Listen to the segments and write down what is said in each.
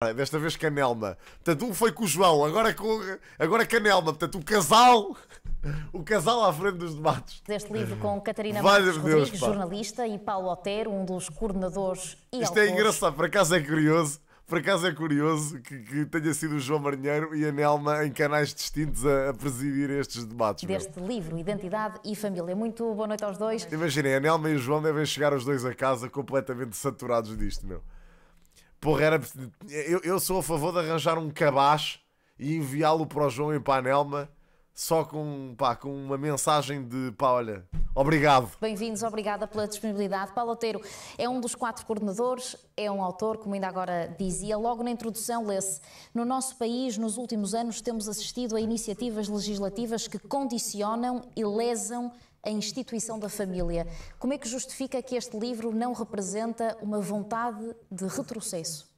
Ah, desta vez Canelma. Portanto, um foi com o João, agora, com, agora Canelma. Portanto, o casal. O casal à frente dos debates. Este livro com Catarina Marques Rodrigues, Deus, jornalista, e Paulo Otero, um dos coordenadores e Isto é autores. é engraçado, por acaso é curioso. Por acaso é curioso que, que, tenha sido o João Marinheiro e a Nelma em canais distintos a, a presidir estes debates. Deste meu. livro, Identidade e Família. Muito boa noite aos dois. Imaginem, a Nelma e o João devem chegar os dois a casa completamente saturados disto, meu. Porra, era... eu, eu sou a favor de arranjar um cabaz e enviá-lo para o João e para a Nelma só com, pá, com uma mensagem de pá, olha, obrigado. Bem-vindos, obrigada pela disponibilidade. Paulo Oteiro é um dos quatro coordenadores, é um autor, como ainda agora dizia, logo na introdução lê-se, no nosso país, nos últimos anos, temos assistido a iniciativas legislativas que condicionam e lesam a instituição da família. Como é que justifica que este livro não representa uma vontade de retrocesso?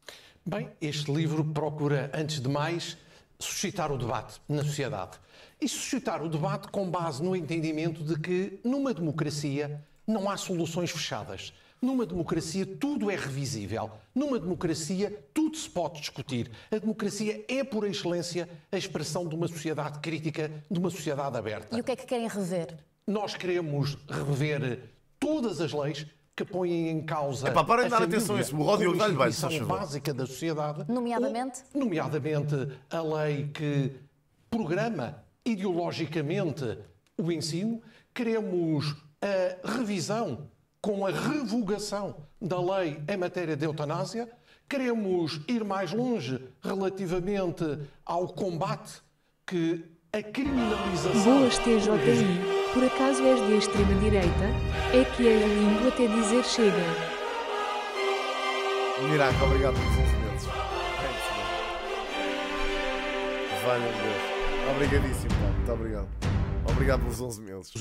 Bem, este livro procura, antes de mais, suscitar o debate na sociedade. E suscitar o debate com base no entendimento de que, numa democracia, não há soluções fechadas. Numa democracia, tudo é revisível. Numa democracia, tudo se pode discutir. A democracia é, por excelência, a expressão de uma sociedade crítica, de uma sociedade aberta. E o que é que querem rever? nós queremos rever todas as leis que põem em causa é pá, para a dar família, atenção a isso, o básica da sociedade, nomeadamente, ou, nomeadamente a lei que programa ideologicamente o ensino, queremos a revisão com a revogação da lei em matéria de eutanásia, queremos ir mais longe relativamente ao combate que a criminalização. Boas TJI. Por acaso és de extrema-direita? É que é língua até dizer chega. Miraca, obrigado pelos 11 meses. Valeu, Deus. Obrigadíssimo, Muito obrigado. Obrigado pelos 11 meses.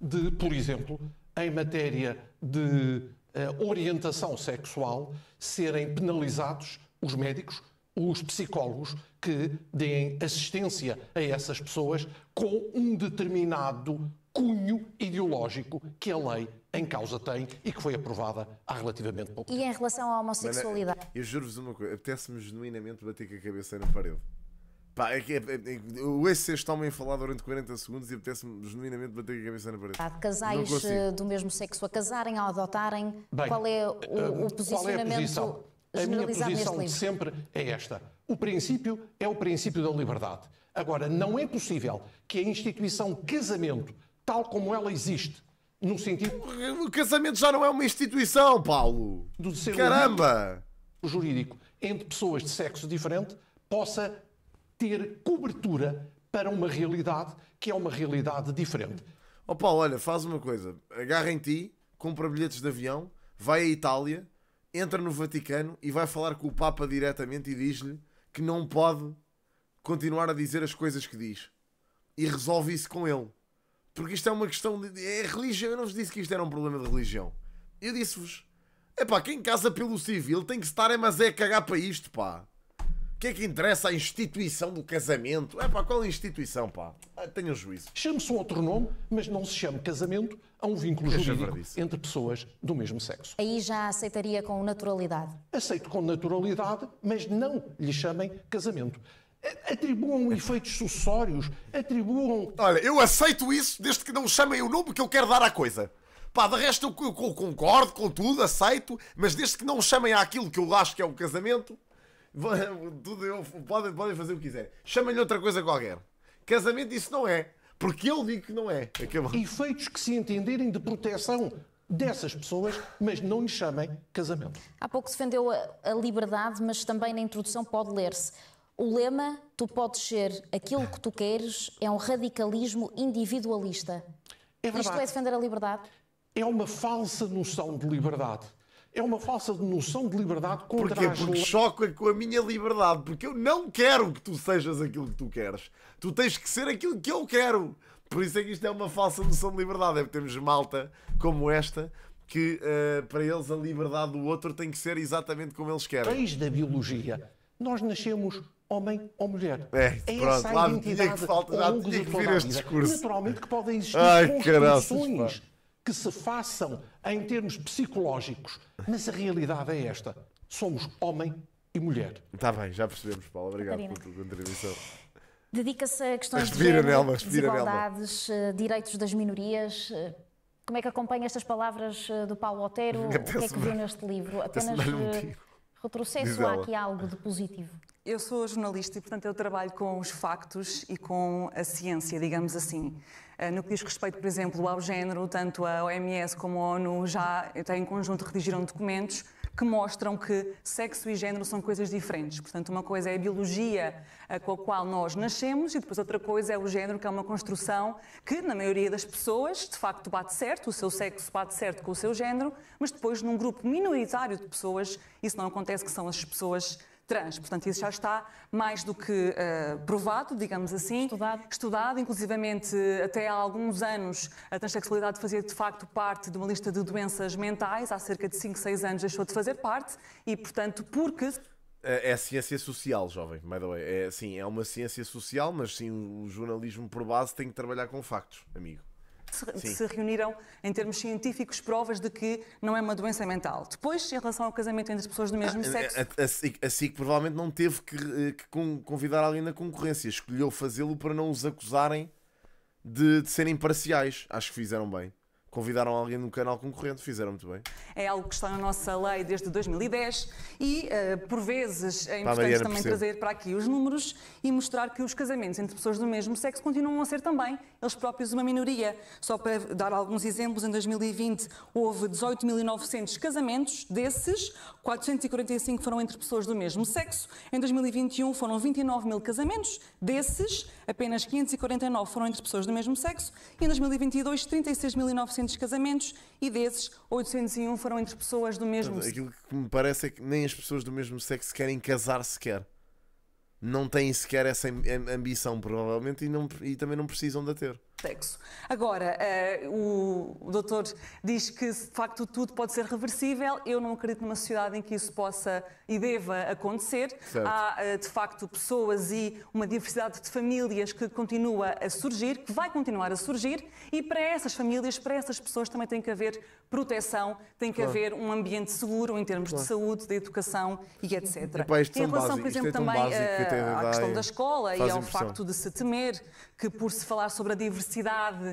De, por exemplo, em matéria de uh, orientação sexual, serem penalizados os médicos, os psicólogos que deem assistência a essas pessoas com um determinado cunho ideológico que a lei em causa tem e que foi aprovada há relativamente pouco tempo. E em relação à homossexualidade? Eh, eu juro-vos uma coisa, apetece-me genuinamente bater com a cabeça na parede. Pá, é que é, é, é eu ouço este homem falar durante 40 segundos e apetece-me genuinamente bater com a cabeça na parede. Há casais eh, do mesmo sexo a casarem, a adotarem, Bem, qual é o, eh, o posicionamento qual é a posição? A minha posição de sempre é esta. O princípio é o princípio da liberdade. Agora, não é possível que a instituição casamento tal como ela existe. No sentido. O casamento já não é uma instituição, Paulo! Do ser Caramba! Jurídico entre pessoas de sexo diferente possa ter cobertura para uma realidade que é uma realidade diferente. Ó oh Paulo, olha, faz uma coisa: agarra em ti, compra bilhetes de avião, vai à Itália, entra no Vaticano e vai falar com o Papa diretamente e diz-lhe que não pode continuar a dizer as coisas que diz. E resolve isso com ele. Porque isto é uma questão de. É religião. Eu não vos disse que isto era um problema de religião. Eu disse-vos. É pá, quem casa pelo civil tem que estar em mas é cagar para isto, pá. O que é que interessa a instituição do casamento? É pá, qual é a instituição, pá? Ah, Tenham tenho juízo. Chame-se outro nome, mas não se chame casamento a um vínculo jurídico entre pessoas do mesmo sexo. Aí já aceitaria com naturalidade. Aceito com naturalidade, mas não lhe chamem casamento. Atribuam efeitos sucessórios, atribuam. Olha, eu aceito isso desde que não chamem o nome que eu quero dar à coisa. Pá, de resto eu, eu, eu concordo com tudo, aceito, mas desde que não chamem àquilo que eu acho que é o casamento, tudo eu, podem, podem fazer o que quiserem. Chamem-lhe outra coisa qualquer. Casamento isso não é, porque eu digo que não é. Acabou. Efeitos que se entenderem de proteção dessas pessoas, mas não lhe chamem casamento. Há pouco defendeu a, a liberdade, mas também na introdução pode ler-se o lema, tu podes ser aquilo que tu queres, é um radicalismo individualista. É Isto é defender a liberdade? É uma falsa noção de liberdade é uma falsa noção de liberdade contra Porquê? Porque choca com a minha liberdade, porque eu não quero que tu sejas aquilo que tu queres. Tu tens que ser aquilo que eu quero. Por isso é que isto é uma falsa noção de liberdade. É porque temos malta como esta que uh, para eles a liberdade do outro tem que ser exatamente como eles querem. Desde a biologia, nós nascemos homem ou mulher. É, é pronto, essa é a identidade que falta, já tinha que vir este discurso. Naturalmente que podem existir Ai, construções caraças, que se façam em termos psicológicos, mas a realidade é esta. Somos homem e mulher. Está bem, já percebemos, Paulo. Obrigado por pela tua contribuição. Dedica-se a questões respira, de género, desigualdades, eh, direitos das minorias. Eh, como é que acompanha estas palavras eh, do Paulo Otero? O que é que viu neste livro? Apenas um retrocesso há aqui algo de positivo? Eu sou jornalista e, portanto, eu trabalho com os factos e com a ciência, digamos assim. Eh, no que diz respeito, por exemplo, ao género, tanto a OMS como a ONU já em conjunto redigiram documentos que mostram que sexo e género são coisas diferentes. Portanto, uma coisa é a biologia eh, com a qual nós nascemos e depois outra coisa é o género, que é uma construção que, na maioria das pessoas, de facto bate certo, o seu sexo bate certo com o seu género, mas depois, num grupo minoritário de pessoas, isso não acontece, que são as pessoas trans. Portanto, isso já está mais do que uh, provado, digamos assim. Estudado. Estudado, inclusivamente até há alguns anos a transexualidade fazia de facto parte de uma lista de doenças mentais, há cerca de 5, 6 anos deixou de fazer parte e, portanto, porque é, é ciência social, jovem, by the way. É, sim, é uma ciência social, mas sim, o jornalismo por base tem que trabalhar com factos, amigo se, se reuniram, em termos científicos, provas de que não é uma doença mental. Depois, em relação ao casamento entre pessoas do mesmo ah, é, sexo. É, a, que SIC, provavelmente não teve que, eh, que convidar alguém na concorrência, escolheu fazê-lo para não os acusarem de, de serem parciais. Acho que fizeram bem convidaram alguém no canal concorrente, fizeram muito bem. É algo que está na nossa lei desde 2010 e, uh, por vezes, é importante também trazer para aqui os números e mostrar que os casamentos entre pessoas do mesmo sexo continuam a ser também, eles próprios, uma minoria. Só para dar alguns exemplos, em 2020 houve 18.900 casamentos, desses 445 foram entre pessoas do mesmo sexo, em 2021 foram 29 mil casamentos, desses apenas 549 foram entre pessoas do mesmo sexo e em 2022 36.900 400 casamentos e desses, 801 foram entre pessoas do mesmo então, sexo. Aquilo que me parece é que nem as pessoas do mesmo sexo querem casar sequer. Não têm sequer essa ambição, provavelmente, e, não, e também não precisam de a ter sexo. Agora, uh, o doutor diz que de facto tudo pode ser reversível. Eu não acredito numa sociedade em que isso possa e deva acontecer. Certo. Há uh, de facto pessoas e uma diversidade de famílias que continua a surgir, que vai continuar a surgir, e para essas famílias, para essas pessoas também tem que haver proteção, tem que claro. haver um ambiente seguro em termos claro. de saúde, de educação e etc. E em relação, por é exemplo, é também uh, à questão da escola e ao impressão. facto de se temer que por se falar sobre a diversidade diversidade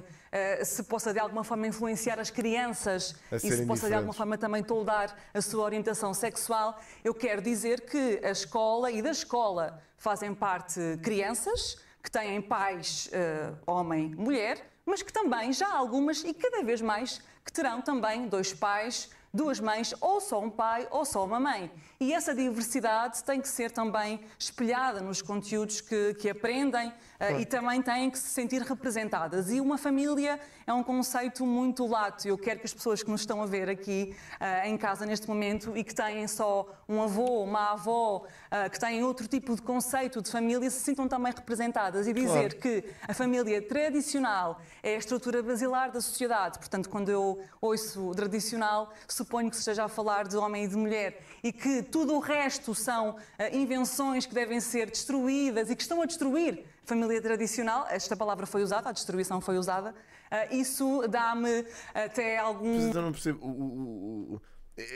uh, se possa de alguma forma influenciar as crianças e se possa de alguma forma também toldar a sua orientação sexual, eu quero dizer que a escola e da escola fazem parte crianças que têm pais uh, homem, mulher, mas que também já há algumas e cada vez mais que terão também dois pais, duas mães, ou só um pai ou só uma mãe. E essa diversidade tem que ser também espelhada nos conteúdos que, que aprendem, ah, e também têm que se sentir representadas. E uma família é um conceito muito lato. Eu quero que as pessoas que nos estão a ver aqui uh, em casa neste momento e que têm só um avô, uma avó, uh, que têm outro tipo de conceito de família, se sintam também representadas. E dizer claro. que a família tradicional é a estrutura basilar da sociedade. Portanto, quando eu ouço tradicional, suponho que se esteja a falar de homem e de mulher. E que tudo o resto são uh, invenções que devem ser destruídas e que estão a destruir família tradicional, esta palavra foi usada, a distribuição foi usada, uh, isso dá-me até algum. Mas eu não percebo. O,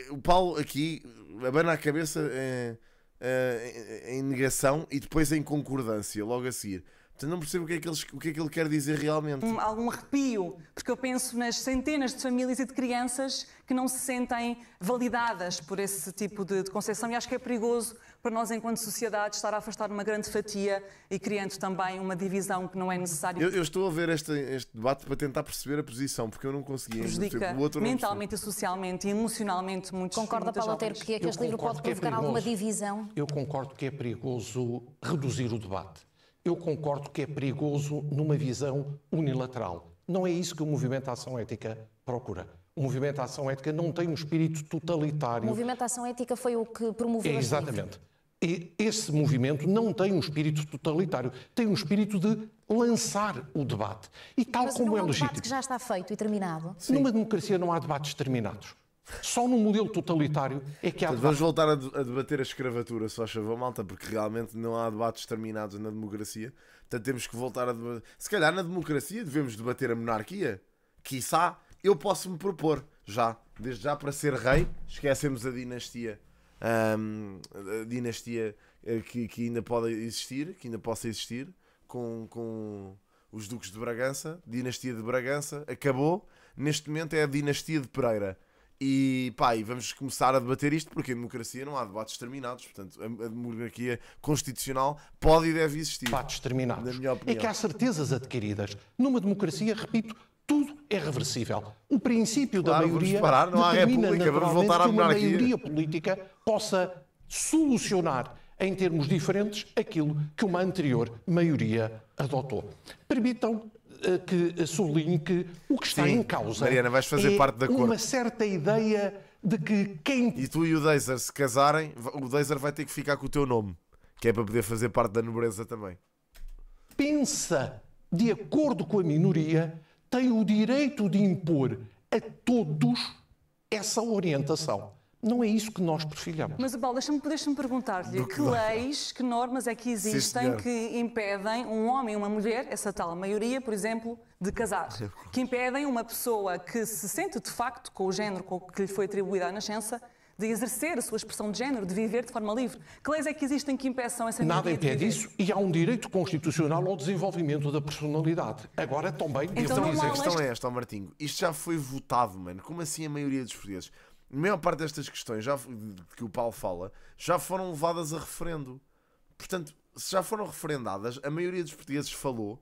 o, o Paulo aqui abana a cabeça em, eh, eh, em negação e depois em concordância, logo a seguir. Portanto, não percebo o que, é que ele, o que é que ele quer dizer realmente. algum arrepio, porque eu penso nas centenas de famílias e de crianças que não se sentem validadas por esse tipo de, de concepção e acho que é perigoso para nós, enquanto sociedade, estar a afastar uma grande fatia e criando também uma divisão que não é necessária. Eu, eu, estou a ver este, este, debate para tentar perceber a posição, porque eu não consegui. Prejudica tipo, o mentalmente e socialmente e emocionalmente muito. Concorda, Paulo Ter, que é este livro pode é provocar é alguma divisão? Eu concordo que é perigoso reduzir o debate. Eu concordo que é perigoso numa visão unilateral. Não é isso que o Movimento à Ação Ética procura. O Movimento à Ação Ética não tem um espírito totalitário. O Movimento à Ação Ética foi o que promoveu é, Exatamente. Livro esse movimento não tem um espírito totalitário, tem um espírito de lançar o debate. E tal Mas como é legítimo. debate que já está feito e terminado. Sim. Numa democracia não há debates terminados. Só num modelo totalitário é que há debates. Vamos voltar a debater a escravatura, só chavou malta, porque realmente não há debates terminados na democracia. Portanto, temos que voltar a debater. Se calhar na democracia devemos debater a monarquia. Quissá, eu posso me propor já, desde já para ser rei, esquecemos a dinastia um, dinastia eh, que, que, ainda pode existir, que ainda possa existir, com, com os duques de Bragança, dinastia de Bragança, acabou, neste momento é a dinastia de Pereira. E pá, e vamos começar a debater isto porque em democracia não há debates terminados. Portanto, a, a constitucional pode e deve existir. Debates terminados. É que há certezas adquiridas. Numa democracia, repito, tudo é reversível. O princípio claro, da maioria vamos parar, não há república, vamos voltar à que uma maioria política possa solucionar em termos diferentes aquilo que uma anterior maioria adotou. Permitam eh, que sublinhe que o que está Sim, em causa Mariana, vais fazer é parte da uma cor. certa ideia de que quem... E tu e o Deiser se casarem, o Deiser vai ter que ficar com o teu nome, que é para poder fazer parte da nobreza também. Pensa de acordo com a minoria tem o direito de impor a todos essa orientação. Não é isso que nós perfilhamos. Mas, Paulo, deixa-me deixa perguntar-lhe que leis, que normas é que existem Sim, que impedem um homem e uma mulher, essa tal maioria, por exemplo, de casar? Que impedem uma pessoa que se sente de facto com o género com que lhe foi atribuído à nascença de exercer a sua expressão de género, de viver de forma livre. Que leis é que existem que impeçam essa Nada impede isso e há um direito constitucional ao desenvolvimento da personalidade. Agora também... Então, então a questão é esta, Martinho. Isto já foi votado, mano. Como assim a maioria dos portugueses? A maior parte destas questões já, que o Paulo fala já foram levadas a referendo. Portanto, se já foram referendadas, a maioria dos portugueses falou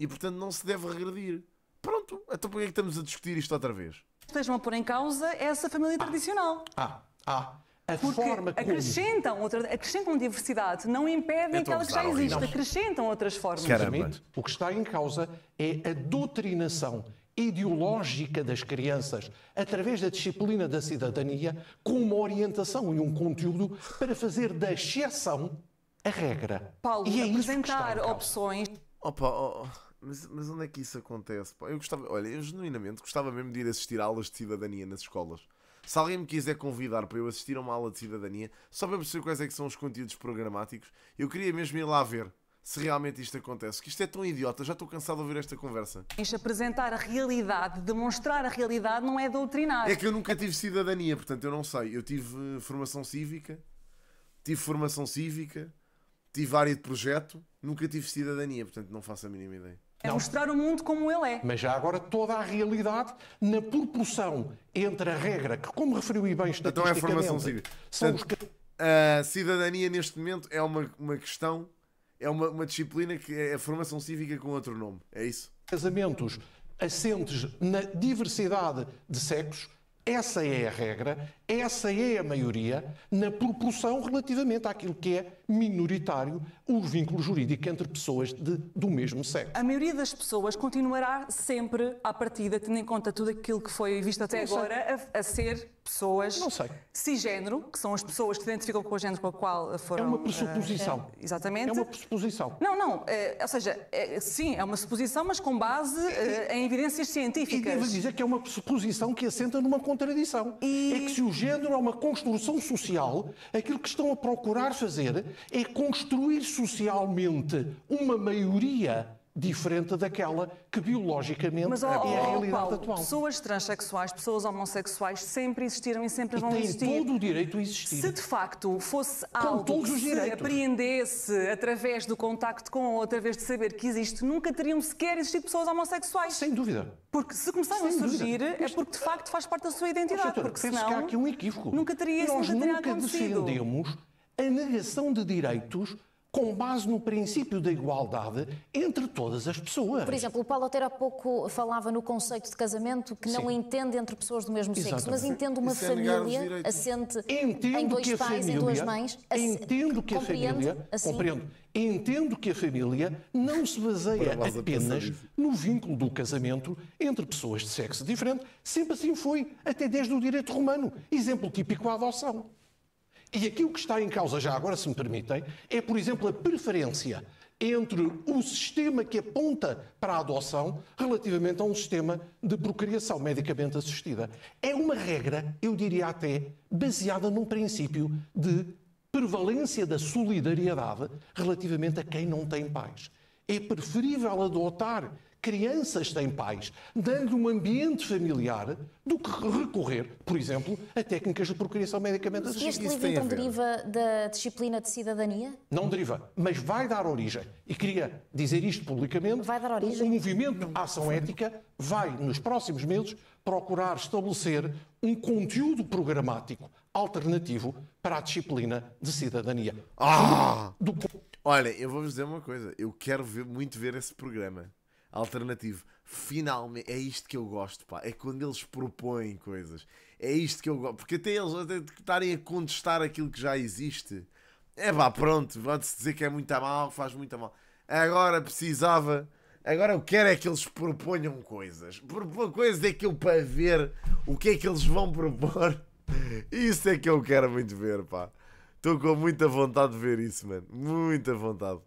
e, portanto, não se deve regredir. Pronto, então porquê é que estamos a discutir isto outra vez? Estejam a pôr em causa essa família ah. tradicional. Ah, ah. A Porque forma como... acrescentam, outra, acrescentam diversidade, não impedem aquela então, que já existe, acrescentam outras formas. claramente O que está em causa é a doutrinação ideológica das crianças, através da disciplina da cidadania, com uma orientação e um conteúdo para fazer da exceção a regra. Paulo, e é apresentar opções. Opa, oh, oh, mas, mas, onde é que isso acontece? Eu gostava, olha, eu genuinamente gostava mesmo de ir assistir aulas de cidadania nas escolas. Se alguém me quiser convidar para eu assistir a uma aula de cidadania, só para perceber quais é que são os conteúdos programáticos, eu queria mesmo ir lá ver se realmente isto acontece. Que isto é tão idiota, já estou cansado de ouvir esta conversa. Isto apresentar a realidade, demonstrar a realidade, não é doutrinar. É que eu nunca tive cidadania, portanto eu não sei. Eu tive eh, formação cívica, tive formação cívica, tive área de projeto, nunca tive cidadania, portanto não faço a mínima ideia. É não. mostrar o mundo como ele é. Mas já agora toda a realidade na proporção entre a regra, que como referiu e bem Então é formação civil. São os... A cidadania neste momento é uma, uma questão, é uma, uma disciplina que é a formação cívica com outro nome. É isso? Casamentos assentes na diversidade de sexos, essa é a regra, essa é a maioria na proporção relativamente àquilo que é minoritário o vínculo jurídico entre pessoas de, do mesmo sexo. A maioria das pessoas continuará sempre à partida, tendo em conta tudo aquilo que foi visto até Não agora, a, a, ser pessoas Não sei. cisgênero, que são as pessoas que se identificam com o género com o qual foram... É uma pressuposição. Uh, exatamente. É uma pressuposição. Não, não. Uh, ou seja, é, sim, é uma suposição, mas com base uh, em evidências científicas. E devo dizer que é uma pressuposição que assenta numa contradição. E... É que se género é uma construção social, aquilo que estão a procurar fazer é construir socialmente uma maioria diferente daquela que biologicamente Mas, oh, é a realidade Paulo, atual. Pessoas transexuais, pessoas homossexuais sempre existiram e sempre e vão existir. Têm todo o direito a existir. Se de facto fosse com algo que se direitos. apreendesse através do contacto com ou através de saber que existe, nunca teriam sequer existido pessoas homossexuais. Sem dúvida. Porque se começaram Sem a surgir dúvida. é porque de facto faz parte da sua identidade. Doutora, porque senão, que há aqui um equívoco. Nunca teria, Nós nunca, nunca defendemos a negação de direitos com base no princípio da igualdade entre todas as pessoas. Por exemplo, o Paulo Otero há pouco falava no conceito de casamento que Sim. não entende entre pessoas do mesmo Exatamente. sexo, mas entende uma é família assente entendo em dois pais, família, em duas mães. Entendo que a família, assim, compreendo, entendo que a família não se baseia apenas no vínculo do casamento entre pessoas de sexo diferente, sempre assim foi, até desde o direito romano. Exemplo típico a adoção. E aqui o que está em causa, já agora, se me permitem, é, por exemplo, a preferência entre o sistema que aponta para a adoção relativamente a um sistema de procriação medicamente assistida. É uma regra, eu diria até, baseada num princípio de prevalência da solidariedade relativamente a quem não tem pais. É preferível adotar crianças têm pais, dando um ambiente familiar, do que recorrer, por exemplo, a técnicas de procriação medicamente assistida. Este livro então deriva da disciplina de cidadania? Não deriva, mas vai dar origem, e queria dizer isto publicamente, vai dar origem. o movimento Ação Ética vai, nos próximos meses, procurar estabelecer um conteúdo programático alternativo para a disciplina de cidadania. Ah! Do... Olha, eu vou-vos dizer uma coisa, eu quero ver, muito ver esse programa alternativo. Finalmente, é isto que eu gosto, pá. É quando eles propõem coisas. É isto que eu gosto. Porque até eles até estarem a contestar aquilo que já existe. É vá, pronto, pode-se dizer que é muito mal, faz muito mal. Agora precisava. Agora eu quero é que eles proponham coisas. Propor coisas é que eu para ver o que é que eles vão propor. Isso é que eu quero muito ver, pá. Estou com muita vontade de ver isso, mano. Muita vontade.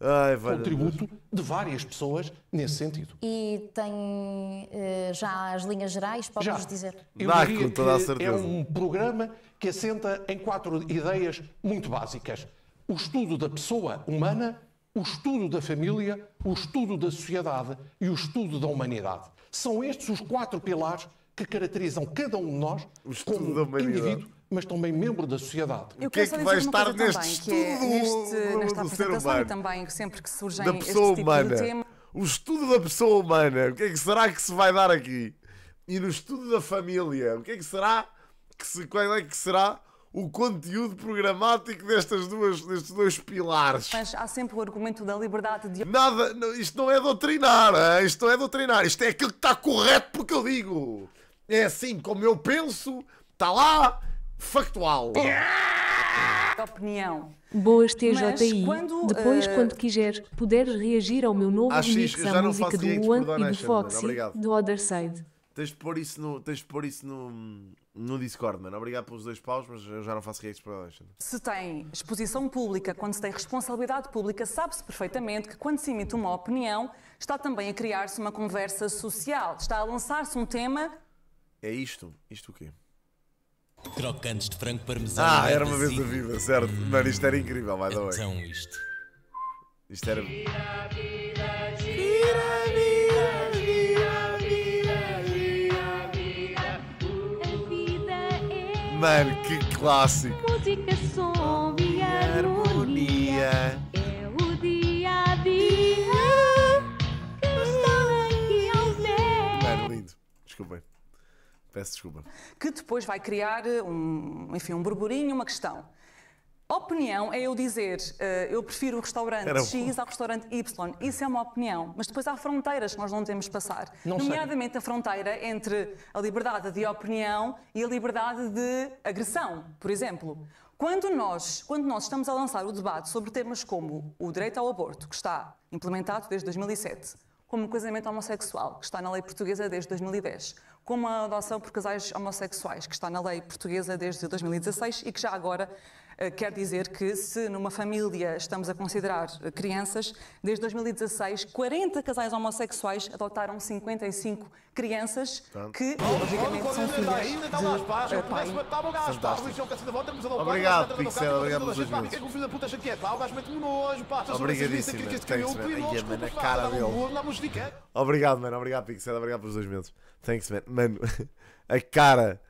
Ai, contributo de várias pessoas nesse sentido. E tem eh, já as linhas gerais, pode dizer? Eu Dá, diria que é um programa que assenta em quatro ideias muito básicas. O estudo da pessoa humana, o estudo da família, o estudo da sociedade e o estudo da humanidade. São estes os quatro pilares que caracterizam cada um de nós como indivíduo mas também membro da sociedade. Eu o que é que vai estar neste também, tudo é neste, nesta do ser humano? também, sempre que surgem da pessoa este tipo de Tema... O estudo da pessoa humana, o que é que será que se vai dar aqui? E no estudo da família, o que é que será que se, qual é que será o conteúdo programático destas duas, destes dois pilares. Mas há sempre o argumento da liberdade de. Nada, isto não é doutrinar, hein? isto não é doutrinar, isto é aquilo que está correto porque eu digo. É assim como eu penso, está lá, factual. Opinião. Boas TJI. Depois, uh... quando quiseres, puderes reagir ao meu novo discurso remix música do One e do Foxy, do Other Side. Tens de pôr isso no, tens de pôr isso no, no Discord, mano. Obrigado pelos dois paus, mas eu já não faço reacts para Alexandre. Se tem exposição pública, quando se tem responsabilidade pública, sabe-se perfeitamente que quando se emite uma opinião, está também a criar-se uma conversa social. Está a lançar-se um tema. É isto? Isto o quê? Crocantes de frango parmesão. Ah, é? era uma vez assim. a vida, certo. Hum. Mano, isto era incrível, by the way. Então, isto. Isto era. Gira, vira, vira, vira, vira, vira, A vida é. Mano, que clássico. Música, som e harmonia. Peço desculpa. Que depois vai criar eh, um, enfim, um burburinho, uma questão. Opinião é eu dizer, uh, eu prefiro o restaurante Era X bom. ao restaurante Y. Isso é uma opinião. Mas depois há fronteiras que nós não temos de passar. Não Nomeadamente sei. a fronteira entre a liberdade de opinião e a liberdade de agressão, por exemplo. Quando nós, quando nós estamos a lançar o debate sobre temas como o direito ao aborto, que está implementado desde 2007, como o casamento homossexual, que está na lei portuguesa desde 2010, como a adoção por casais homossexuais, que está na lei portuguesa desde 2016 e que já agora Quer dizer que, se numa família estamos a considerar crianças, desde 2016, 40 casais homossexuais adotaram 55 crianças que, logicamente, são filhas de pai. Obrigado, Pixel, obrigado pelos dois minutos. Obrigadíssimo, mano, a cara dele. Obrigado, mano, obrigado, Pixel, obrigado pelos dois minutos. Thanks, man. Mano, a cara,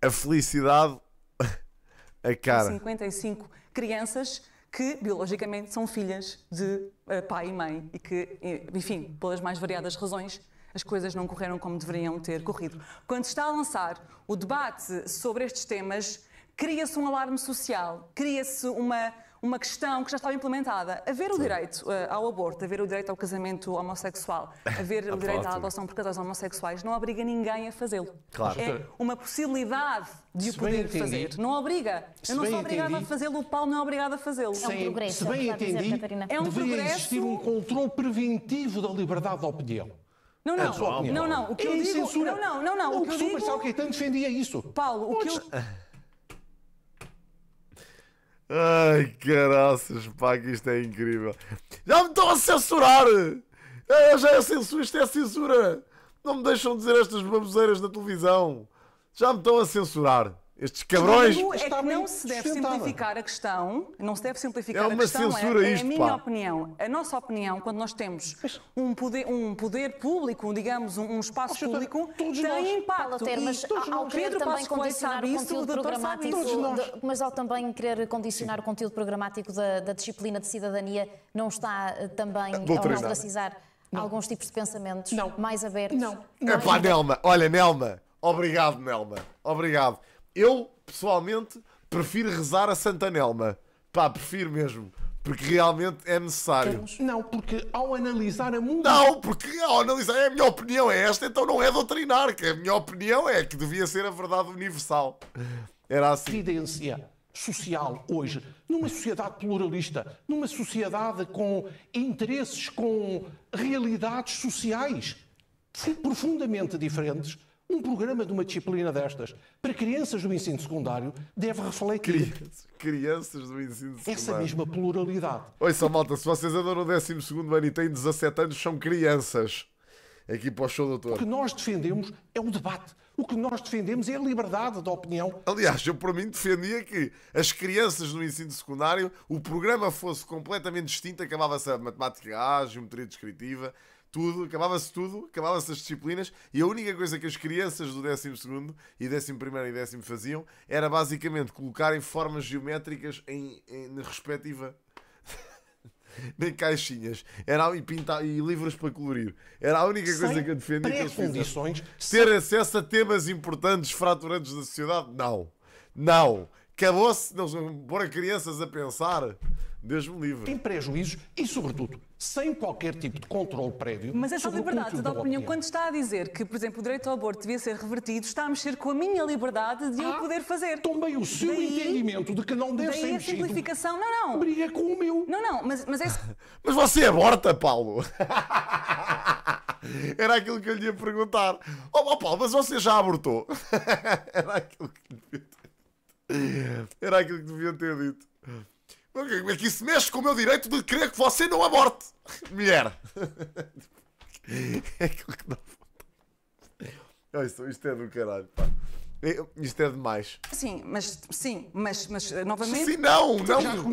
a felicidade a cara. 55 crianças que biologicamente são filhas de uh, pai e mãe e que, eh, enfim, pelas mais variadas razões, as coisas não correram como deveriam ter corrido. Quando está a lançar o debate sobre estes temas, cria-se um alarme social, cria-se uma uma questão que já estava implementada. Haver o direito uh, ao aborto, haver o direito ao casamento homossexual, haver o direito à adoção por casais homossexuais, não obriga ninguém a fazê-lo. Claro. É uma possibilidade de o poder entendi, fazer. Não obriga. Eu não sou obrigada entendi, a fazê-lo, o Paulo não é obrigado a fazê-lo. É um progresso. Se bem é entendi, dizer, é um deveria progresso... existir um controle preventivo da liberdade de opinião. Não, não, não, não, não. O que é eu digo, censura. não, não, não, não. O, o que, que é? o Sr. Marcelo Caetano defendia isso. Paulo, o Podes... que eu Ai, caraças, pá, que isto é incrível. Já me estão a censurar! já é censura, isto é censura! Não me deixam dizer estas baboseiras na televisão. Já me estão a censurar. Estes cabrões. é que não se deve simplificar a questão, não se deve simplificar é a questão. É uma censura é, isto, É a minha pá. opinião. A nossa opinião, quando nós temos um poder, um poder público, digamos, um, um espaço oh, público, tem nós. impacto. Ter, mas ao, querer Pedro também condicionar o conteúdo programático, de, mas ao também querer condicionar o conteúdo programático da, da disciplina de cidadania, não está eh, também a ostracizar alguns tipos de pensamentos não. mais abertos? Não. não. É pá, Nelma, olha, Nelma, obrigado, Nelma, obrigado. Eu, pessoalmente, prefiro rezar a Santa Nelma. Pá, prefiro mesmo. Porque realmente é necessário. Não, porque ao analisar a música. Não, porque ao analisar. É a minha opinião, é esta, então não é doutrinar. Que a minha opinião é que devia ser a verdade universal. Era assim. Evidência social hoje, numa sociedade pluralista, numa sociedade com interesses, com realidades sociais profundamente diferentes um programa de uma disciplina destas para crianças do ensino secundário deve refletir. Crianças, crianças do ensino secundário. Essa mesma pluralidade. Oi, só malta, se vocês andam no 12 ano e têm 17 anos, são crianças. Aqui para o show, doutor. O que nós defendemos é o debate. O que nós defendemos é a liberdade da opinião. Aliás, eu por mim defendia que as crianças no ensino secundário, o programa fosse completamente distinto, acabava-se a matemática A, a geometria descritiva, tudo, acabava-se tudo, acabava-se as disciplinas, e a única coisa que as crianças do 12 e 11 e décimo faziam era basicamente colocarem formas geométricas em, em na respectiva. Nem caixinhas era, e, pintar, e livros para colorir. Era a única coisa que eu defendia que condições Ter acesso a temas importantes, fraturantes da sociedade? Não. Não. Acabou-se. Não, pôr crianças a pensar Deus me livre. Em prejuízos e, sobretudo, sem qualquer tipo de controle prévio. Mas é essa liberdade da opinião, quando está a dizer que, por exemplo, o direito ao aborto devia ser revertido, está a mexer com a minha liberdade de ah, poder fazer. Também o seu daí, entendimento de que não deve daí ser Daí a simplificação, não, não. Briga com o meu. Não, não, mas, mas é... mas você aborta, Paulo. Era aquilo que eu lhe ia perguntar. Oh, oh Paulo, mas você já abortou? Era aquilo que devia ter... Era aquilo que devia ter dito. É que isso mexe com o meu direito de querer que você não aborte, é mulher. É aquilo que dá oh, isto, isto é do caralho, pá. É, isto é demais. Sim, mas sim, mas, mas eh, novamente. Sim, não, não.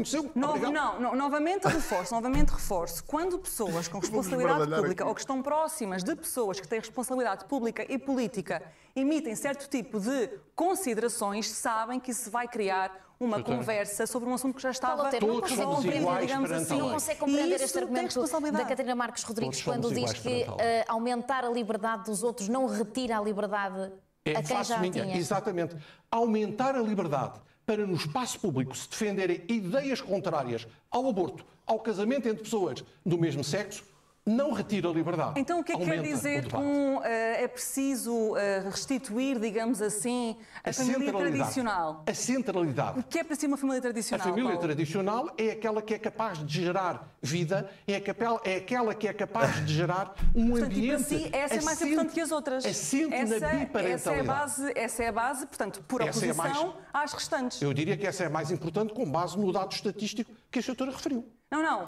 Já No, não, novamente reforço, novamente reforço. Quando pessoas com responsabilidade pública aqui. ou que estão próximas de pessoas que têm responsabilidade pública e política emitem certo tipo de considerações, sabem que isso vai criar uma conversa sobre um assunto que já estava Paulo, não consegue compreender, digamos assim. Não consegue compreender este argumento da Catarina Marques Rodrigues quando diz que uh, aumentar a liberdade dos outros não retira a liberdade é, a quem já tinha. Exatamente. Aumentar a liberdade para no espaço público se defenderem ideias contrárias ao aborto, ao casamento entre pessoas do mesmo sexo, não retira a liberdade. Então, o que é que quer dizer com uh, eh, é preciso uh, restituir, digamos assim, a, a família tradicional? A centralidade. O que é para si uma família tradicional? A família Paulo? tradicional é aquela que é capaz de gerar vida, é, capela, é aquela que é capaz de gerar um portanto, ambiente. Portanto, si, essa é mais importante que as outras. Assente essa, na é, biparentalidade. Essa é, a base, essa é a base, portanto, por é oposição é mais, às restantes. Eu diria que essa é mais importante com base no dado estatístico que a senhora referiu. Não, não.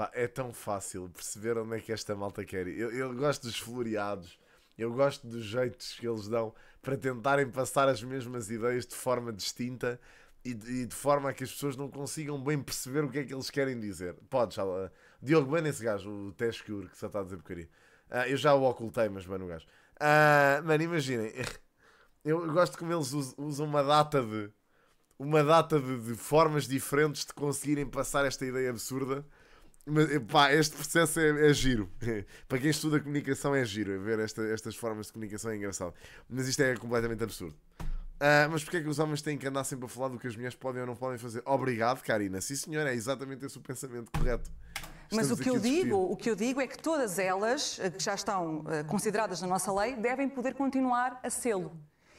Pá, é tão fácil perceber onde é que esta malta quer ir. Eu, eu gosto dos floreados, eu gosto dos jeitos que eles dão para tentarem passar as mesmas ideias de forma distinta e de, e de forma a que as pessoas não consigam bem perceber o que é que eles querem dizer. Podes, uh, Diogo, bem nesse gajo, o Tescure, que só está a dizer porcaria. Uh, eu já o ocultei, mas bem no gajo. Uh, mano, imaginem, eu gosto como eles usam uma data de. Uma data de, de formas diferentes de conseguirem passar esta ideia absurda mas, eh, pá, este processo é, é giro. Para quem estuda comunicação é giro. É ver esta, estas formas de comunicação é engraçado. Mas isto é completamente absurdo. Uh, mas porquê é que os homens têm que andar sempre a falar do que as mulheres podem ou não podem fazer? Obrigado, Karina. Sim, senhora, é exatamente esse o pensamento correto. Estamos mas o que, eu digo, o que eu digo é que todas elas, eh, que já estão eh, consideradas na nossa lei, devem poder continuar a sê-lo.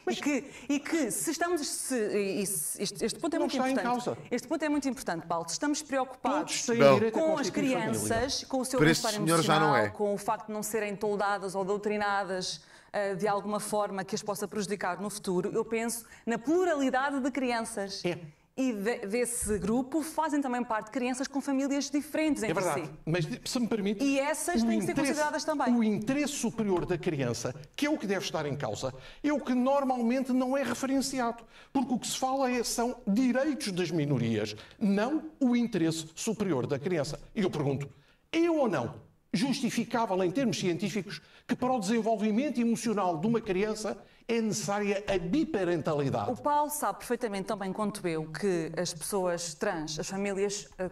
Mas... E, que, e que se estamos. Se, se, este, este, ponto é muito importante. Este ponto é muito importante, Paulo. Se estamos preocupados com as crianças, com o seu bem-estar emocional, é. com o facto de não serem toldadas ou doutrinadas eh, de alguma forma que as possa prejudicar no futuro, eu penso na pluralidade de crianças. É e de, desse grupo fazem também parte crianças com famílias diferentes entre é verdade, si. Mas se me permite. E essas têm que ser consideradas também. O interesse superior da criança, que é o que deve estar em causa, é o que normalmente não é referenciado. Porque o que se fala é, são direitos das minorias, não o interesse superior da criança. E eu pergunto: é ou não justificável em termos científicos que para o desenvolvimento emocional de uma criança é necessária a biparentalidade. O Paulo sabe perfeitamente, também quanto eu, que as pessoas trans, as famílias eh,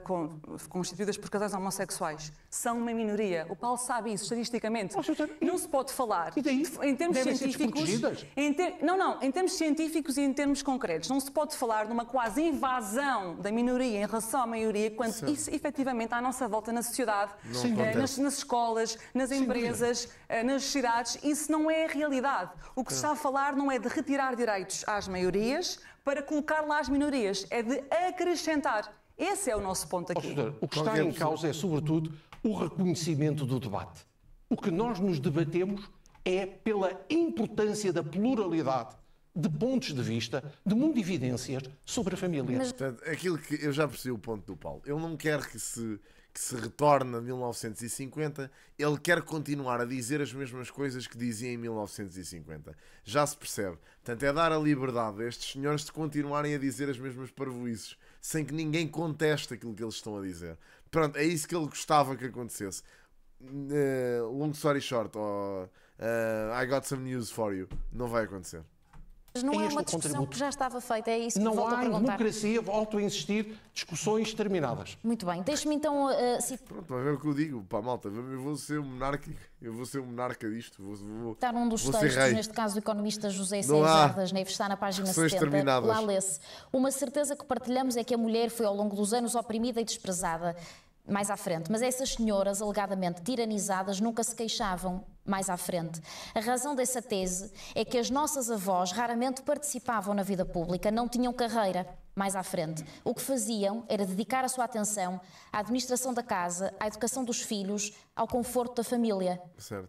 constituídas por casais homossexuais, são uma minoria. O Paulo sabe isso, estatisticamente. Não se pode falar. E daí? Em termos Devem científicos. Em ter... Não, não. Em termos científicos e em termos concretos, não se pode falar numa quase invasão da minoria em relação à maioria, quando Sim. isso efetivamente à nossa volta na sociedade, eh, nas, nas, escolas, nas empresas, eh, nas cidades, isso não é a realidade. O que se está falar não é de retirar direitos às maiorias para colocar lá as minorias, é de acrescentar. Esse é o nosso ponto aqui. o que está é em causa é, sobretudo, o reconhecimento do debate. O que nós nos debatemos é pela importância da pluralidade de pontos de vista, de mundo evidências sobre a família. Mas... Portanto, aquilo que eu já percebi o ponto do Paulo. Eu não quero que se que se retorna a 1950, ele quer continuar a dizer as mesmas coisas que dizia em 1950. Já se percebe. Portanto, é dar a liberdade a estes senhores de continuarem a dizer as mesmas parvoízes, sem que ninguém conteste aquilo que eles estão a dizer. Pronto, é isso que ele gostava que acontecesse. Uh, long story short, oh, uh, I got some news for you. Não vai acontecer. Mas não é, é uma discussão contributo. que já estava feita, é isso que não volto a perguntar. Não há democracia, volto a insistir, discussões terminadas. Muito bem, deixe-me então... Uh, uh se... Pronto, vai ver é o que eu digo, pá malta, eu vou ser um monarca, eu vou ser um monarca disto, vou... vou está num dos textos, neste caso do economista José das Neves, está na página 70, lá lê-se. Uma certeza que partilhamos é que a mulher foi ao longo dos anos oprimida e desprezada mais à frente. Mas essas senhoras, alegadamente tiranizadas, nunca se queixavam mais à frente. A razão dessa tese é que as nossas avós raramente participavam na vida pública, não tinham carreira mais à frente. O que faziam era dedicar a sua atenção à administração da casa, à educação dos filhos, ao conforto da família.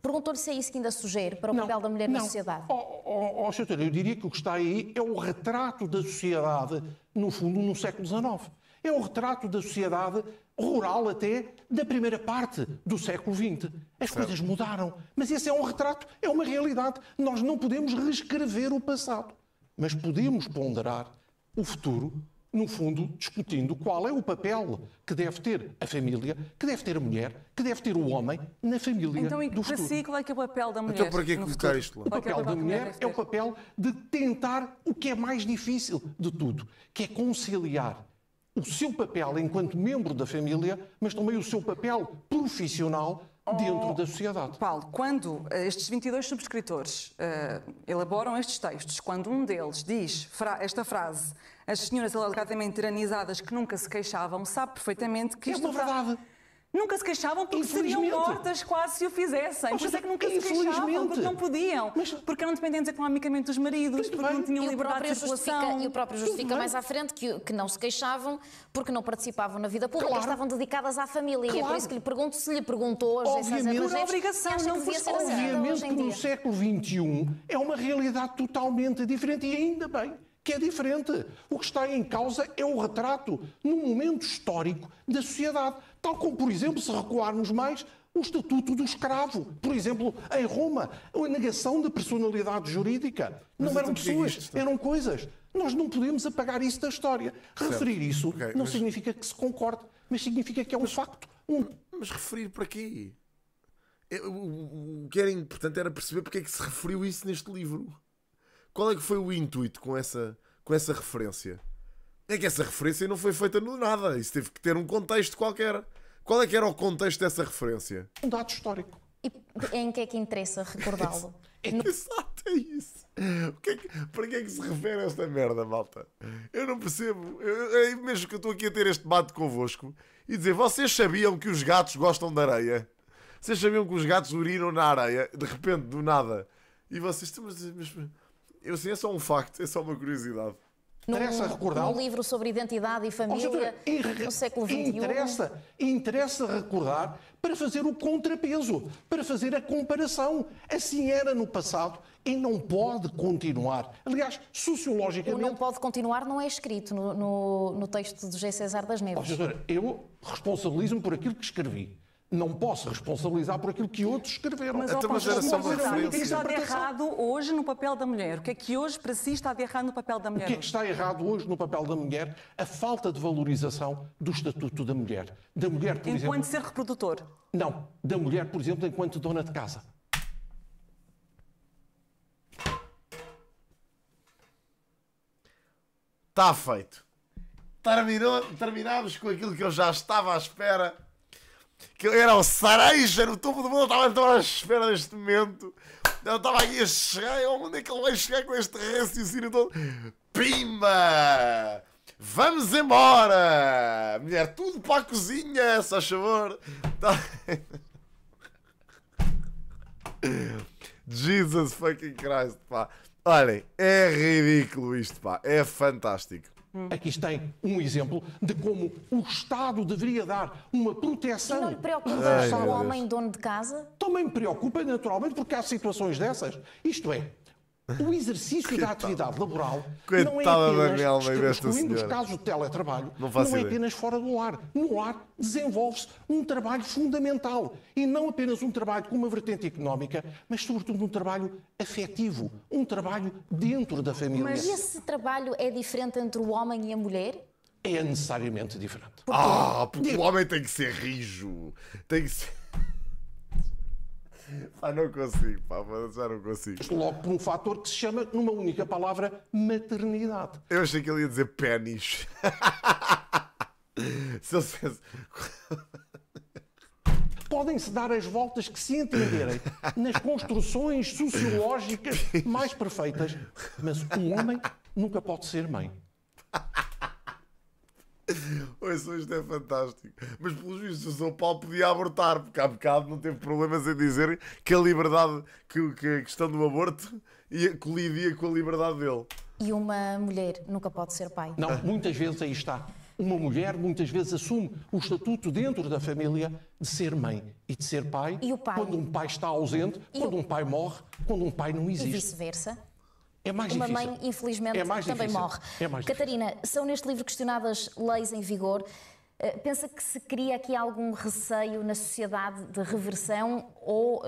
Perguntou-lhe se é isso que ainda sugere para o não, papel da mulher não. na sociedade. Oh, oh, oh, oh eu diria que o que está aí é o retrato da sociedade, no fundo, no século XIX. É um retrato da sociedade rural até da primeira parte do século XX. As coisas mudaram, mas esse é um retrato, é uma realidade. Nós não podemos reescrever o passado, mas podemos ponderar o futuro no fundo, discutindo qual é o papel que deve ter a família, que deve ter a mulher, que deve ter o homem na família. Então, e do para futuro. qual é que é o papel da então, mulher? Então, para que é isto lá? O papel, é o papel da mulher é o papel de tentar o que é mais difícil de tudo, que é conciliar o seu papel enquanto membro da família, mas também o seu papel profissional dentro oh, da sociedade. Paulo, quando eh, estes 22 subscritores uh, elaboram estes textos, quando um deles diz fra esta frase as senhoras alegadamente tiranizadas que nunca se queixavam, sabe perfeitamente que é isto, uma verdade. Está, Nunca se queixavam porque seriam mortas quase se o fizessem. Por isso é, é que nunca se queixavam, porque não podiam. Mas, porque eram dependentes economicamente dos maridos, porque não tinham e liberdade de circulação. E o próprio justifica mais à frente que, que não se queixavam porque não participavam na vida pública, claro. estavam dedicadas à família. Claro. É por isso que lhe pergunto se lhe perguntou hoje. Obviamente, por é obrigação, não que fosse, assim? obviamente no século XXI é uma realidade totalmente diferente e ainda bem que é diferente. O que está em causa é o retrato, num momento histórico, da sociedade. Tal como, por exemplo, se recuarmos mais, o Estatuto do Escravo, por exemplo, em Roma, a negação da personalidade jurídica. Mas então não eram é é pessoas, eram coisas. Nós não podemos apagar isso da história. Certo. Referir isso okay, não mas... significa que se concorde, mas significa que é um mas, facto. Um... Mas referir para quê? É, o que era importante era perceber porque é que se referiu isso neste livro. Qual é que foi o intuito com essa, com essa referência? É que essa referência não foi feita no nada. Isso teve que ter um contexto qualquer. Qual é que era o contexto dessa referência? Um dado histórico. E em que é que interessa recordá-lo? É, Exato, é isso. Que é que, para que é que se refere esta merda, malta? Eu não percebo. é mesmo que eu estou aqui a ter este debate convosco e dizer: vocês sabiam que os gatos gostam de areia? Vocês sabiam que os gatos urinam na areia? De repente, do nada. E vocês. Então, mas, mas, eu sei, é só um facto, é só uma curiosidade. interessa recordar Um livro sobre identidade e família no século XXI. Interessa, interessa recordar para fazer o contrapeso, para fazer a comparação. Assim era no passado e não pode continuar. Aliás, sociologicamente. O não pode continuar não é escrito no, no, no texto do G. César das Neves. Oh, doutora, eu responsabilizo-me por aquilo que escrevi não posso responsabilizar por aquilo que outros escreveram. Mas, então, Até uma geração de referência. O que está de errado hoje no papel da mulher? O que é que hoje para si está de errado no papel da mulher? O que é que está errado hoje no papel da mulher? A falta de valorização do estatuto da mulher. Da mulher, por enquanto exemplo... Enquanto ser reprodutor? Não. Da mulher, por exemplo, enquanto dona de casa. Está feito. Terminou, terminamos com aquilo que eu já estava à espera que ele era o sareja no topo do mundo, estava, estava à espera deste momento. Ele estava aqui a chegar, onde é que ele vai chegar com este raciocínio todo? Pimba! Vamos embora! Mulher, tudo para a cozinha, só faz favor. Tá. Jesus fucking Christ, pá. Olhem, é ridículo isto, pá. É fantástico. Hum. Aqui tem um exemplo de como o Estado deveria dar uma proteção. E não lhe preocupa o homem dono de casa? Também me preocupa, naturalmente, porque há situações dessas. Isto é, o exercício da atividade laboral Coitada não é apenas, Daniel, excluindo os casos de teletrabalho, não, não é apenas fora do ar. No ar desenvolve-se um trabalho fundamental e não apenas um trabalho com uma vertente económica, mas sobretudo um trabalho afetivo, um trabalho dentro da família. Mas esse trabalho é diferente entre o homem e a mulher? É necessariamente diferente. Porque... Ah, porque o homem tem que ser rijo, tem que ser... Pá, não consigo, pá, já não consigo. Logo por um fator que se chama, numa única palavra, maternidade. Eu achei que ele ia dizer pênis. se ele dissesse... Podem-se dar as voltas que se entenderem nas construções sociológicas mais perfeitas, mas um homem nunca pode ser mãe. Ouçam, isto é fantástico. Mas pelos vistos, o São Paulo podia abortar, porque há bocado não teve problemas em dizer que a liberdade, que, que a questão do aborto ia, colidia com a liberdade dele. E uma mulher nunca pode ser pai. Não, muitas vezes aí está. Uma mulher muitas vezes assume o estatuto dentro da família de ser mãe e de ser pai. E o pai? Quando um pai está ausente, e quando o... um pai morre, quando um pai não existe. E vice-versa. É mais Uma mãe, infelizmente, é também difícil. morre. É Catarina, são neste livro questionadas leis em vigor. Eh, pensa que se cria aqui algum receio na sociedade de reversão ou uh,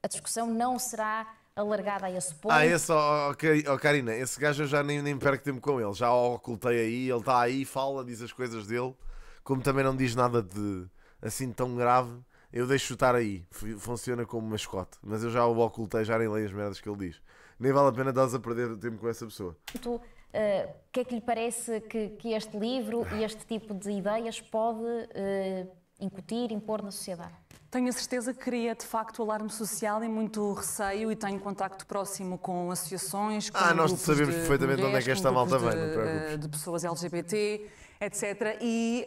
a discussão não será alargada a esse ponto. Ah, esse, oh, oh, Karina, esse gajo eu já nem, nem perco tempo com ele, já o ocultei aí, ele está aí, fala, diz as coisas dele, como também não diz nada de assim tão grave, eu deixo estar aí, funciona como mascote, mas eu já o ocultei, já nem leio as merdas que ele diz nem vale a pena estás a perder o tempo com essa pessoa. Tu, uh, que é que lhe parece que, que este livro e este tipo de ideias pode uh, incutir, impor na sociedade? Tenho a certeza que cria, de facto, alarme social e muito receio e tenho contacto próximo com associações, com Ah, nós sabemos perfeitamente mulheres, onde é que esta malta vem, não eh, preocupes. De pessoas LGBT, etc. E...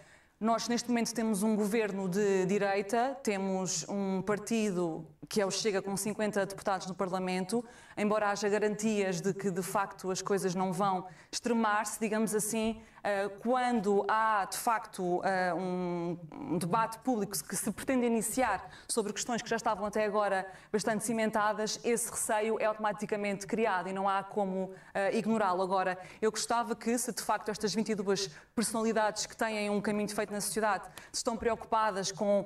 Uh, nós, neste momento, temos um governo de direita, temos um partido que é o Chega com 50 deputados no Parlamento, embora haja garantias de que de facto as coisas não vão extremar-se, digamos assim, eh, quando há de facto eh, um debate público que se pretende iniciar sobre questões que já estavam até agora bastante cimentadas, esse receio é automaticamente criado e não há como eh, ignorá-lo. Agora, eu gostava que, se de facto estas 22 personalidades que têm um caminho feito na sociedade estão preocupadas com,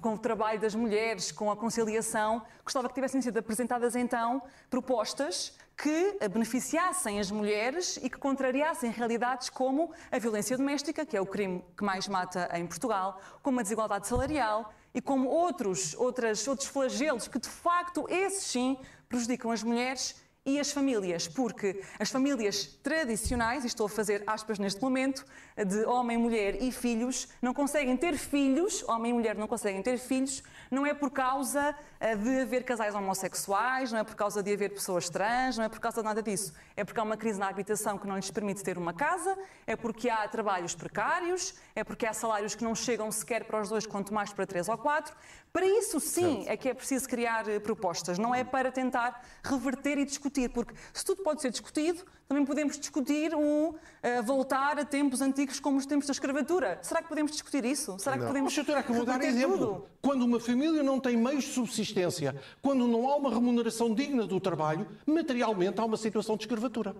com o trabalho das mulheres, com a conciliação avaliação, gostava que tivessem sido apresentadas então propostas que beneficiassem as mulheres e que contrariassem realidades como a violência doméstica, que é o crime que mais mata em Portugal, como a desigualdade salarial e como outros, outras, outros flagelos que, de facto, esses sim prejudicam as mulheres e as famílias, porque as famílias tradicionais, e estou a fazer aspas neste momento, de homem, mulher e filhos, não conseguem ter filhos, homem e mulher não conseguem ter filhos, não é por causa eh, de haver casais homossexuais, não é por causa de haver pessoas trans, não é por causa de nada disso. É porque há uma crise na habitação que não lhes permite ter uma casa, é porque há trabalhos precários, é porque há salários que não chegam sequer para os dois, quanto mais para três ou quatro. Para isso, sim, é que é preciso criar eh, propostas, não é para tentar reverter e discutir, porque se tudo pode ser discutido, também podemos discutir o uh, voltar a tempos antigos como os tempos da escravatura. Será que podemos discutir isso? Será não. que podemos. Mas, doutora, que vou dar exemplo. Tudo? Quando uma família não tem meios de subsistência, quando não há uma remuneração digna do trabalho, materialmente há uma situação de escravatura.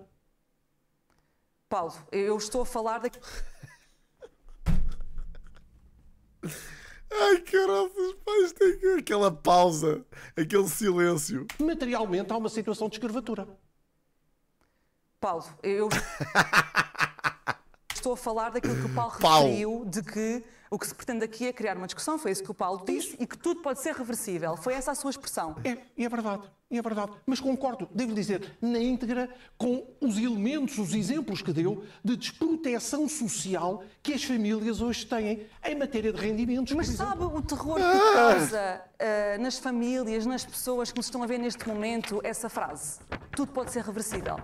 Paulo, eu estou a falar daquilo. Ai, caralho, os pais têm aquela pausa, aquele silêncio. Materialmente há uma situação de escravatura. Paulo, eu estou a falar daquilo que o Paulo, Paulo referiu, de que o que se pretende aqui é criar uma discussão, foi isso que o Paulo disse, e que tudo pode ser reversível. Foi essa a sua expressão. É, e é verdade é verdade. Mas concordo, devo dizer, na íntegra, com os elementos, os exemplos que deu de desproteção social que as famílias hoje têm em matéria de rendimentos. Mas sabe o terror que ah! causa uh, nas famílias, nas pessoas que nos estão a ver neste momento, essa frase? Tudo pode ser reversível.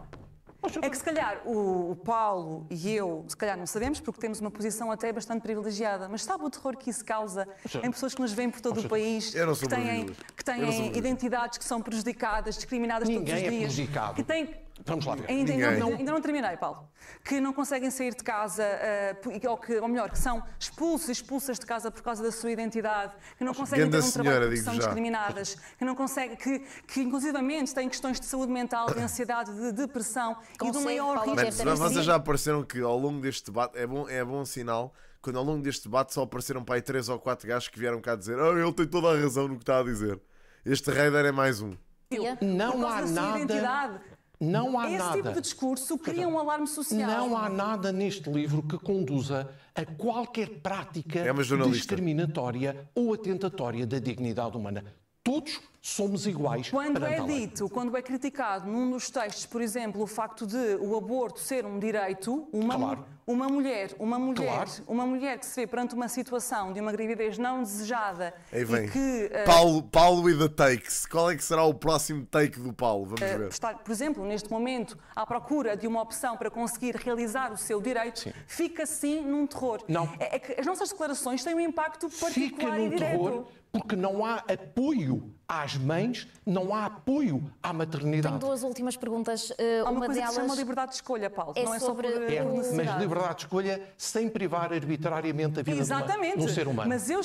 É que se calhar o Paulo e eu, se calhar não sabemos, porque temos uma posição até bastante privilegiada, mas sabe o terror que isso causa em pessoas que nos veem por todo o país, que têm, que têm identidades que são prejudicadas, discriminadas Ninguém todos os é dias, é prejudicado. que têm Vamos lá ver. Ainda, ainda, não, ainda, não, terminei, Paulo. Que não conseguem sair de casa, uh, ou, que, ou, melhor, que são expulsos e expulsas de casa por causa da sua identidade, que não conseguem ter um senhora, trabalho que são já. discriminadas, que não conseguem, que, que inclusivamente têm questões de saúde mental, de ansiedade, de depressão Consegue, e do maior Paulo, risco. Mas vocês já apareceram que ao longo deste debate é bom, é bom sinal quando ao longo deste debate só apareceram para aí três ou quatro gajos que vieram cá dizer oh, ele tem toda a razão no que está a dizer. Este Raider é mais um. Eu, não há nada não há Esse nada. tipo de discurso cria um alarme social. Não há nada neste livro que conduza a qualquer prática é discriminatória ou atentatória da dignidade humana. Todos somos iguais. Quando é dito, quando é criticado num dos textos, por exemplo, o facto de o aborto ser um direito, uma, claro. uma mulher, uma mulher, claro. uma mulher que se vê perante uma situação de uma gravidez não desejada Aí vem. que uh, Paulo, Paulo e the takes. Qual é que será o próximo take do Paulo? Vamos uh, ver. Está, por exemplo, neste momento à procura de uma opção para conseguir realizar o seu direito, sim. fica sim num terror. Não. É, é que as nossas declarações têm um impacto particular fica num e direto. Terror porque não há apoio às mães, não há apoio à maternidade. Tenho duas últimas perguntas. Uh, há uma, coisa delas... que se chama liberdade de escolha, Paulo. É não é sobre... o... Eh, é, mas liberdade de escolha sem privar arbitrariamente a vida Exatamente. do ser humano. Mas eu...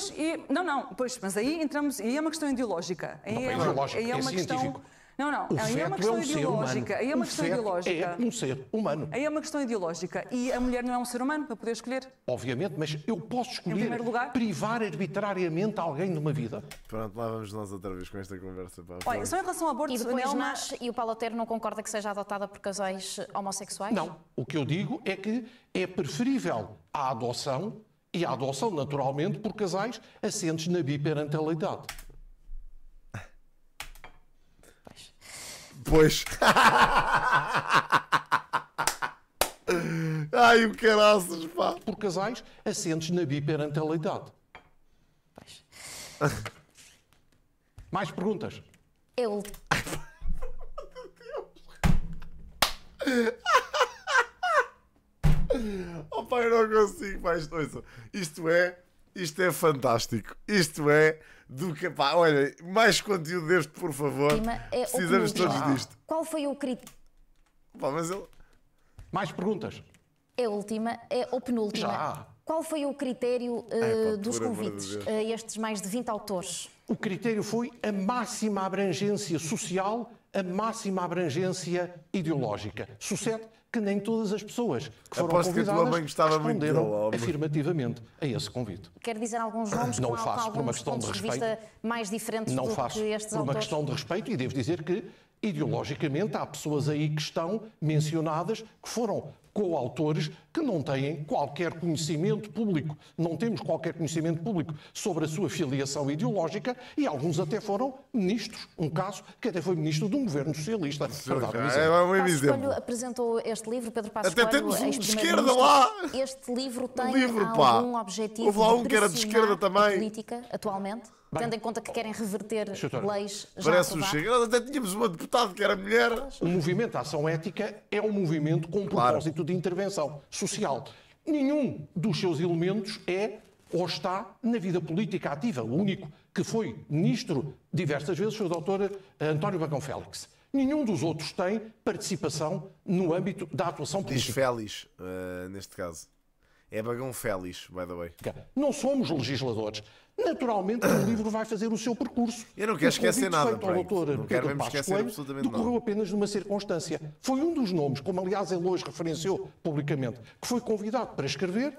Não, não, pois, mas aí entramos... Aí é uma questão ideológica. não é, é ideológica, é, é, uma científico. Questão... Não, não. O aí é uma é questão é um ideológica. Aí é uma o questão é ideológica. É um ser humano. Aí é uma questão ideológica. E a mulher não é um ser humano para poder escolher? Obviamente, mas eu posso escolher privar arbitrariamente alguém de uma vida. Pronto, lá vamos nós outra vez com esta conversa. Pá. Olha, só em relação ao aborto, e depois Nelma... nasce e o Paloteiro não concorda que seja adotada por casais eh, homossexuais? Não. O que eu digo é que é preferível a adoção e a adoção, naturalmente, por casais assentes na biparentalidade. Pois. Ai, o caraças, pá. Por casais assentes na biparentalidade. Pois. Mais perguntas? Eu. Ai, oh, pai, eu não consigo mais dois Isto é isto é fantástico. Isto é do que. Pá, olha, mais conteúdo deste, por favor. É Precisamos todos disto. Qual foi o critério? mas ele. Mais perguntas? É a última, é a penúltima. Já. Qual foi o critério uh, eh, pá, dos convites, a eh, estes mais de 20 autores? O critério foi a máxima abrangência social a máxima abrangência ideológica. Sucede que nem todas as pessoas que foram Aposto convidadas que responderam afirmativamente a esse convite. Quer dizer alguns nomes não com, faço por uma questão de respeito, de mais diferentes não do faço que estes por uma autores. questão de respeito e devo dizer que ideologicamente há pessoas aí que estão mencionadas que foram coautores que não têm qualquer conhecimento público. Não temos qualquer conhecimento público sobre a sua filiação ideológica e alguns até foram ministros. Um caso que até foi ministro de um governo socialista. É um exemplo. apresentou este livro, Pedro Passos Até temos um de esquerda lá! Este livro tem livro, algum pá. objetivo Houve lá um que era de esquerda também. política atualmente? Bem, tendo em conta que querem reverter leis já Parece o Chega. até tínhamos uma deputada que era mulher. O movimento Ação Ética é um movimento com um propósito claro. de intervenção social social. Nenhum dos seus elementos é ou está na vida política ativa. O único que foi ministro diversas vezes foi o doutor eh, António Bagão Félix. Nenhum dos outros tem participação no âmbito da atuação política. Diz Félix, uh, neste caso. É Bagão Félix, by the way. Não somos legisladores. Naturalmente, o livro vai fazer o seu percurso. Eu não quero esquecer nada. Feito ao doutor não quero mesmo esquecer Coelho, absolutamente decorreu nada. apenas numa circunstância. Foi um dos nomes, como aliás ele hoje referenciou publicamente, que foi convidado para escrever,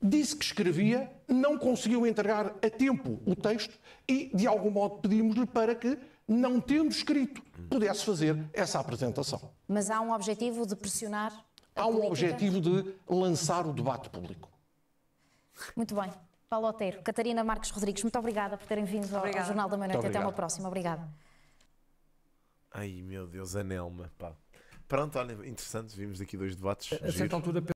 disse que escrevia, não conseguiu entregar a tempo o texto e, de algum modo, pedimos-lhe para que não tendo escrito, pudesse fazer essa apresentação. Mas há um objetivo de pressionar há um objetivo de lançar o debate público. Muito bem. Paulo Oteiro, Catarina Marques Rodrigues, muito obrigada por terem vindo ao, ao Jornal da Manhã. noite Até uma próxima. Obrigada. Ai, meu Deus, Anelma, pá. Pronto, olha, interessante, vimos aqui dois debates. A certa